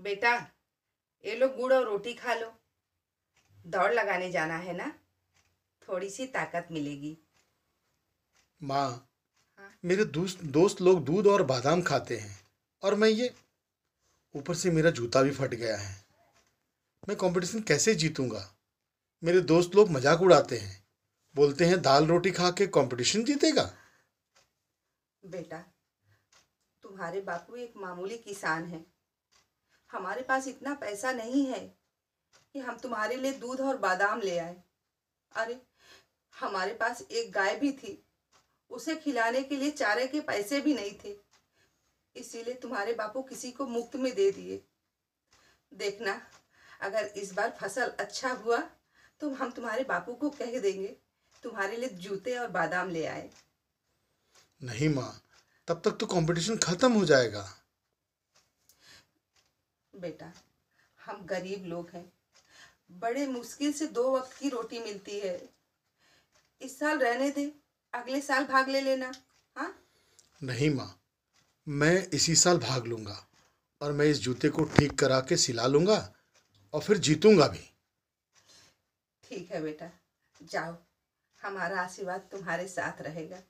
बेटा ये लो गुड़ और रोटी खा लो दौड़ लगाने जाना है ना थोड़ी सी ताकत मिलेगी माँ हाँ? मेरे दोस्त दोस्त लोग दूध और बादाम खाते हैं और मैं ये ऊपर से मेरा जूता भी फट गया है मैं कंपटीशन कैसे जीतूंगा मेरे दोस्त लोग मजाक उड़ाते हैं बोलते हैं दाल रोटी खा के कंपटीशन जीतेगा बेटा तुम्हारे बापू एक मामूली किसान हैं हमारे पास इतना पैसा नहीं है कि हम तुम्हारे लिए दूध और बादाम ले आए अरे हमारे पास एक गाय भी थी उसे खिलाने के लिए चारे के पैसे भी नहीं थे इसीलिए तुम्हारे बापू किसी को मुफ्त में दे दिए देखना अगर इस बार फसल अच्छा हुआ तो हम तुम्हारे बापू को कह देंगे तुम्हारे लिए जूते और बादाम ले आए नहीं माँ तब तक तो कंपटीशन खत्म हो जाएगा बेटा हम गरीब लोग हैं बड़े मुश्किल से दो वक्त की रोटी मिलती है इस साल रहने दे अगले साल भाग ले लेना हाँ नहीं माँ मैं इसी साल भाग लूंगा और मैं इस जूते को ठीक करा के सिला लूंगा और फिर जीतूंगा भी ठीक है बेटा जाओ हमारा आशीर्वाद तुम्हारे साथ रहेगा